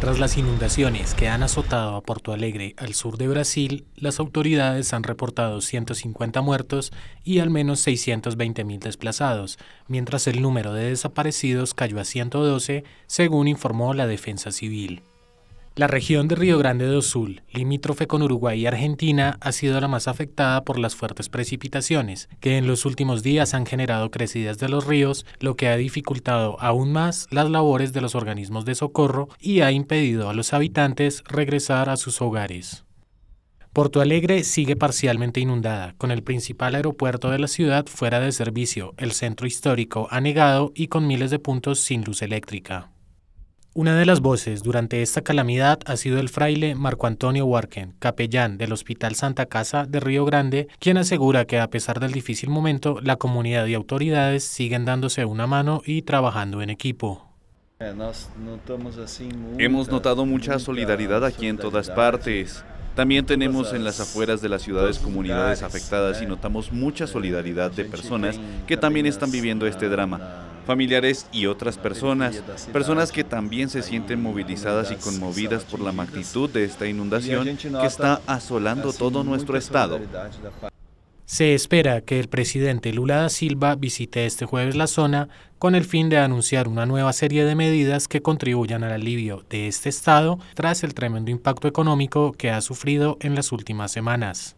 Tras las inundaciones que han azotado a Porto Alegre, al sur de Brasil, las autoridades han reportado 150 muertos y al menos 620.000 desplazados, mientras el número de desaparecidos cayó a 112, según informó la Defensa Civil. La región de Río Grande do Sul, limítrofe con Uruguay y Argentina, ha sido la más afectada por las fuertes precipitaciones, que en los últimos días han generado crecidas de los ríos, lo que ha dificultado aún más las labores de los organismos de socorro y ha impedido a los habitantes regresar a sus hogares. Porto Alegre sigue parcialmente inundada, con el principal aeropuerto de la ciudad fuera de servicio, el centro histórico anegado y con miles de puntos sin luz eléctrica. Una de las voces durante esta calamidad ha sido el fraile Marco Antonio Warken, capellán del Hospital Santa Casa de Río Grande, quien asegura que a pesar del difícil momento, la comunidad y autoridades siguen dándose una mano y trabajando en equipo. Hemos notado mucha solidaridad aquí en todas partes. También tenemos en las afueras de las ciudades comunidades afectadas y eh, notamos mucha solidaridad de personas que también están viviendo este drama familiares y otras personas, personas que también se sienten movilizadas y conmovidas por la magnitud de esta inundación que está asolando todo nuestro estado. Se espera que el presidente Lula da Silva visite este jueves la zona con el fin de anunciar una nueva serie de medidas que contribuyan al alivio de este estado tras el tremendo impacto económico que ha sufrido en las últimas semanas.